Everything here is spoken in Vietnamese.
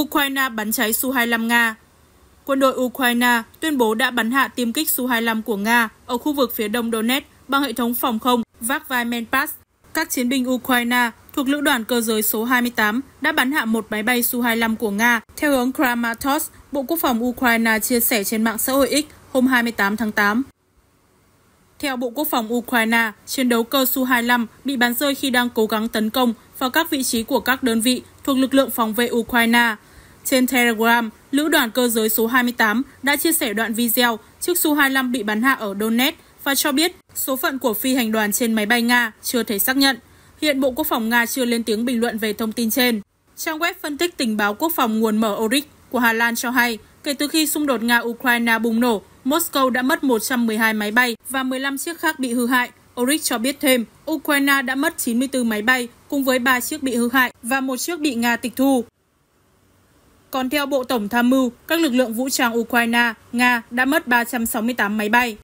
Ukraine bắn cháy Su-25 Nga. Quân đội Ukraine tuyên bố đã bắn hạ tiêm kích Su-25 của Nga ở khu vực phía đông Donetsk bằng hệ thống phòng không Vakvai Các chiến binh Ukraine thuộc lữ đoàn cơ giới số 28 đã bắn hạ một máy bay Su-25 của Nga theo hướng Kramatorsk, Bộ Quốc phòng Ukraine chia sẻ trên mạng xã hội X hôm 28 tháng 8. Theo Bộ Quốc phòng Ukraine, chiến đấu cơ Su-25 bị bắn rơi khi đang cố gắng tấn công vào các vị trí của các đơn vị thuộc lực lượng phòng vệ Ukraine trên Telegram, Lữ đoàn cơ giới số 28 đã chia sẻ đoạn video chiếc Su-25 bị bắn hạ ở Donetsk và cho biết số phận của phi hành đoàn trên máy bay Nga chưa thể xác nhận. Hiện Bộ Quốc phòng Nga chưa lên tiếng bình luận về thông tin trên. Trang web phân tích tình báo quốc phòng nguồn mở Oric của Hà Lan cho hay, kể từ khi xung đột Nga-Ukraine bùng nổ, Moscow đã mất 112 máy bay và 15 chiếc khác bị hư hại. Oric cho biết thêm, Ukraine đã mất 94 máy bay cùng với 3 chiếc bị hư hại và một chiếc bị Nga tịch thu. Còn theo Bộ Tổng tham mưu, các lực lượng vũ trang Ukraine, Nga đã mất 368 máy bay.